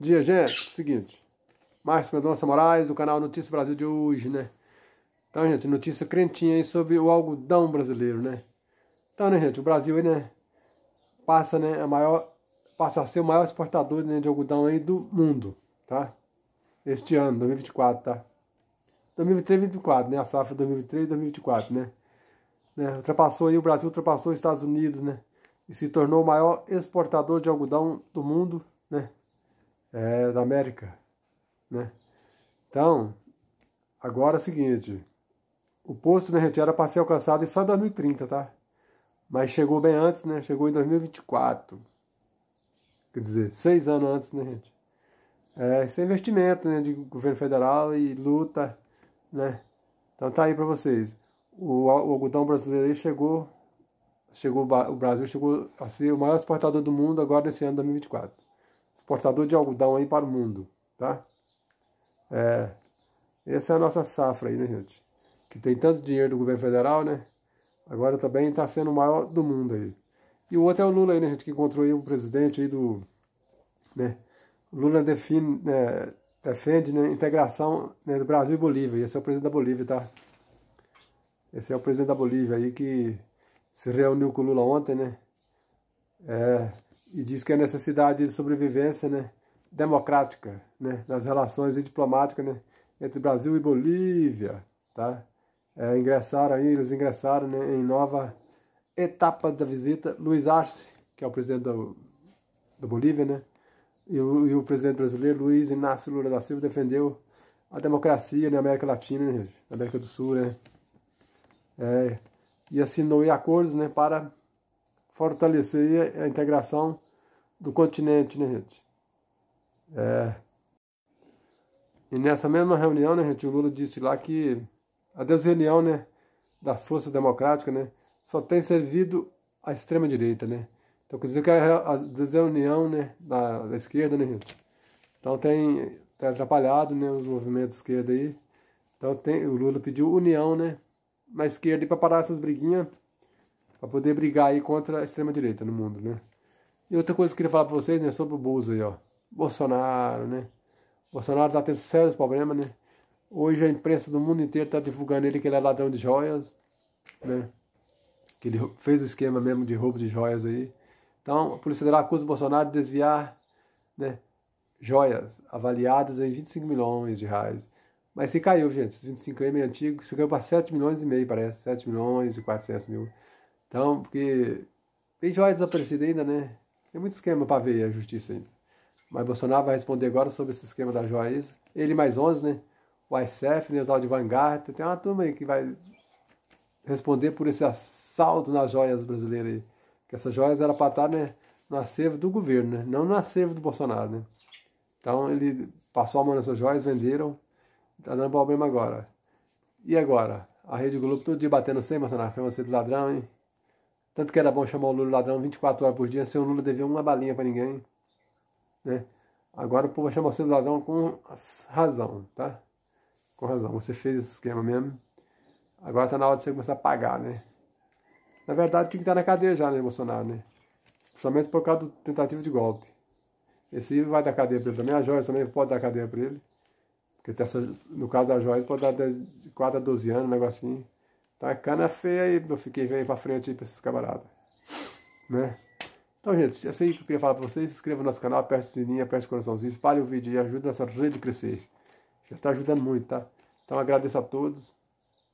Dia, gente. seguinte. Márcio Mendonça Moraes, do canal Notícia Brasil de hoje, né? Então, gente, notícia crentinha aí sobre o algodão brasileiro, né? Então, né, gente, o Brasil aí, né, passa, né, a maior, passa a ser o maior exportador né, de algodão aí do mundo, tá? Este ano, 2024, tá? 2023 2024, né? A safra 2023 2024, né? né? Ultrapassou aí, o Brasil ultrapassou os Estados Unidos, né? E se tornou o maior exportador de algodão do mundo, né? é, da América, né? Então, agora é o seguinte, o posto né, gente era para ser alcançado só em 2030, tá? Mas chegou bem antes, né? Chegou em 2024. Quer dizer, seis anos antes, né, gente? É, esse é investimento né, de governo federal e luta, né? Então tá aí para vocês. O, o, algodão brasileiro chegou, chegou, o Brasil chegou a ser o maior exportador do mundo agora nesse ano 2024 exportador de algodão aí para o mundo, tá? É, essa é a nossa safra aí, né, gente? Que tem tanto dinheiro do governo federal, né? Agora também está sendo o maior do mundo aí. E o outro é o Lula aí, né, gente? Que encontrou aí presidente aí do... Né? Lula define, né, defende né, integração né, do Brasil e Bolívia. E esse é o presidente da Bolívia, tá? Esse é o presidente da Bolívia aí que se reuniu com o Lula ontem, né? É e diz que a necessidade de sobrevivência né, democrática né, relações diplomáticas né, entre Brasil e Bolívia. Tá? É, ingressaram aí, eles ingressaram né, em nova etapa da visita Luiz Arce, que é o presidente do, do Bolívia, né? E o, e o, presidente brasileiro Luiz Inácio Lula da Silva defendeu a democracia na né, América Latina, né, na América do Sul, né? É, e assinou acordos né, para fortalecer a integração do continente, né, gente? É. E nessa mesma reunião, né, gente, o Lula disse lá que a desunião, né, das forças democráticas, né, só tem servido à extrema-direita, né? Então quer dizer que a desunião, né, da, da esquerda, né, gente? Então tem, tem atrapalhado, né, os movimentos de esquerda aí. Então tem, o Lula pediu união, né, na esquerda para parar essas briguinhas para poder brigar aí contra a extrema-direita no mundo, né? E outra coisa que eu queria falar para vocês, né, sobre o Bulls aí, ó. Bolsonaro, né? Bolsonaro está tendo sérios problemas, né? Hoje a imprensa do mundo inteiro está divulgando ele que ele é ladrão de joias, né? Que ele fez o esquema mesmo de roubo de joias aí. Então, a Polícia Federal acusa o Bolsonaro de desviar, né? Joias avaliadas em 25 milhões de reais. Mas se caiu, gente. 25 25 é meio antigo. Se caiu para 7 milhões e meio, parece. 7 milhões e 400 mil. Então, porque tem joia desaparecida ainda, né? Tem muito esquema para ver a justiça ainda. Mas Bolsonaro vai responder agora sobre esse esquema da joias. Ele mais 11, né? O ICF, né? o tal de Vanguard. Tem uma turma aí que vai responder por esse assalto nas joias brasileiras aí. Que essas joias eram para estar tá, né, no acervo do governo, né? Não no acervo do Bolsonaro, né? Então ele passou a mão nessas joias, venderam. Tá dando problema agora. E agora? A Rede Globo todo dia batendo sem Bolsonaro. Foi você do ladrão, hein? Tanto que era bom chamar o Lula ladrão 24 horas por dia, sem o Lula dever uma balinha para ninguém. Né? Agora o povo chama você de ladrão com razão, tá? Com razão. Você fez esse esquema mesmo. Agora tá na hora de você começar a pagar, né? Na verdade, tinha que estar na cadeia já, né, Bolsonaro, né? Principalmente por causa do tentativo de golpe. Esse livro vai dar cadeia para ele também. A Joyce também pode dar cadeia para ele. Porque essa, no caso da Joyce pode dar de 4 a 12 anos, um negocinho. Tá cana feia e eu fiquei vendo pra frente aí pra esses camaradas. Né? Então, gente, é isso assim aí que eu queria falar pra vocês. Se inscreva no nosso canal, aperte o sininho, aperte o coraçãozinho, espalhe o vídeo e ajude nossa rede a crescer. Já tá ajudando muito, tá? Então, agradeço a todos.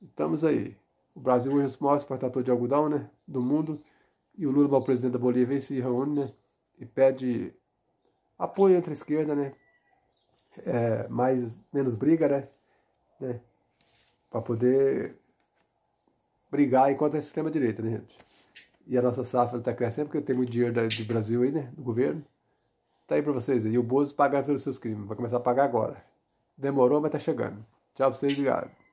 Estamos aí. O Brasil hoje é o maior exportador de algodão, né? Do mundo. E o Lula, o presidente da Bolívia, se reúne, né? E pede apoio entre a esquerda, né? É, mais, menos briga, né? né? Para poder brigar enquanto é sistema direita né, gente? E a nossa safra está crescendo porque tem muito dinheiro do Brasil aí, né? Do governo. Tá aí para vocês aí. E o Bozo pagar pelos seus crimes. Vai começar a pagar agora. Demorou, mas tá chegando. Tchau pra vocês, obrigado.